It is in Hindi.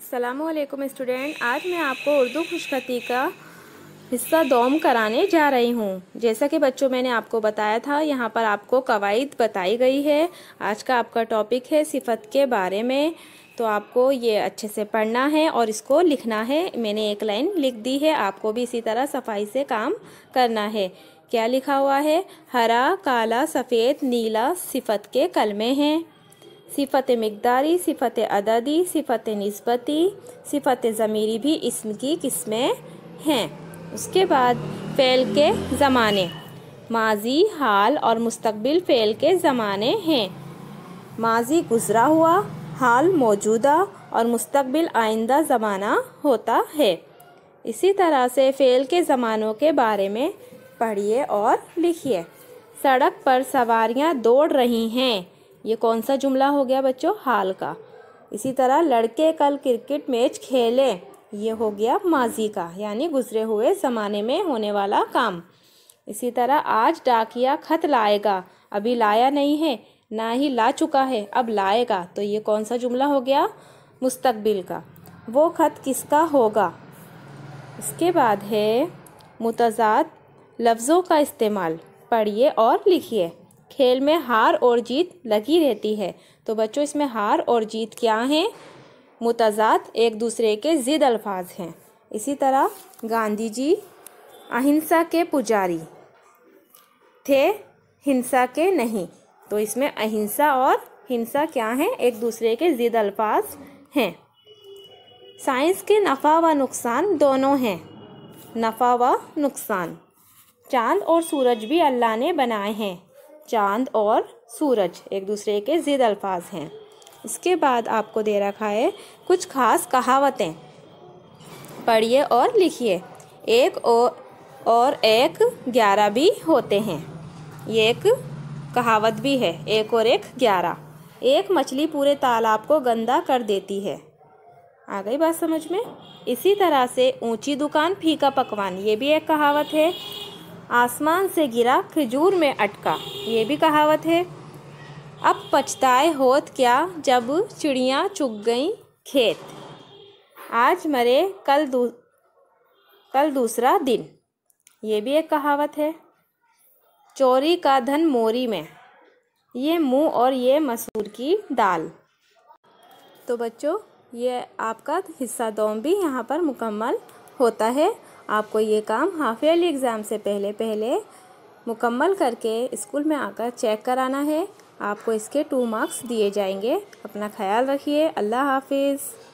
असलम स्टूडेंट आज मैं आपको उर्दू खुशखती का हिस्सा दोम कराने जा रही हूँ जैसा कि बच्चों मैंने आपको बताया था यहाँ पर आपको कवायद बताई गई है आज का आपका टॉपिक है सिफत के बारे में तो आपको ये अच्छे से पढ़ना है और इसको लिखना है मैंने एक लाइन लिख दी है आपको भी इसी तरह सफाई से काम करना है क्या लिखा हुआ है हरा काला सफ़ेद नीला सिफत के कलमे हैं सिफ़त मकदारी सिफ़त अददी सिफ़त नस्बती सिफ़त ज़मीरी भी इसम की किस्में हैं उसके बाद फैल के ज़माने माजी हाल और मुस्तबिल फ़ेल के ज़माने हैं माजी गुज़रा हुआ हाल मौजूदा और मुस्तबिल आइंदा ज़माना होता है इसी तरह से फ़ेल के ज़मानों के बारे में पढ़िए और लिखिए सड़क पर सवारियां दौड़ रही हैं ये कौन सा जुमला हो गया बच्चों हाल का इसी तरह लड़के कल क्रिकेट मैच खेले ये हो गया माजी का यानी गुजरे हुए ज़माने में होने वाला काम इसी तरह आज डाकिया खत लाएगा अभी लाया नहीं है ना ही ला चुका है अब लाएगा तो ये कौन सा जुमला हो गया मुस्तकबिल का वो ख़त किसका होगा इसके बाद है मुतजाद लफ्ज़ों का इस्तेमाल पढ़िए और लिखिए खेल में हार और जीत लगी रहती है तो बच्चों इसमें हार और जीत क्या हैं मुतजाद एक दूसरे के ज़िद अल्फाज हैं इसी तरह गांधी जी अहिंसा के पुजारी थे हिंसा के नहीं तो इसमें अहिंसा और हिंसा क्या हैं एक दूसरे के ज़िद अल्फाज हैं साइंस के नफ़ा व नुकसान दोनों हैं नफ़ा व नुकसान चांद और सूरज भी अल्लाह ने बनाए हैं चांद और सूरज एक दूसरे के ज़िद अल्फाज हैं इसके बाद आपको दे रखा है कुछ खास कहावतें पढ़िए और लिखिए एक और एक ग्यारह भी होते हैं ये एक कहावत भी है एक और एक ग्यारह एक मछली पूरे तालाब को गंदा कर देती है आ गई बात समझ में इसी तरह से ऊंची दुकान फीका पकवान ये भी एक कहावत है आसमान से गिरा खजूर में अटका ये भी कहावत है अब पछताए होत क्या जब चिड़ियाँ चुग गई खेत आज मरे कल दू कल दूसरा दिन ये भी एक कहावत है चोरी का धन मोरी में ये मुंह और ये मसूर की दाल तो बच्चों ये आपका हिस्सा दोम भी यहाँ पर मुकम्मल होता है आपको ये काम हाफ ईयरली एग्ज़ाम से पहले पहले मुकम्मल करके स्कूल में आकर चेक कराना है आपको इसके टू मार्क्स दिए जाएंगे अपना ख्याल रखिए अल्लाह हाफिज़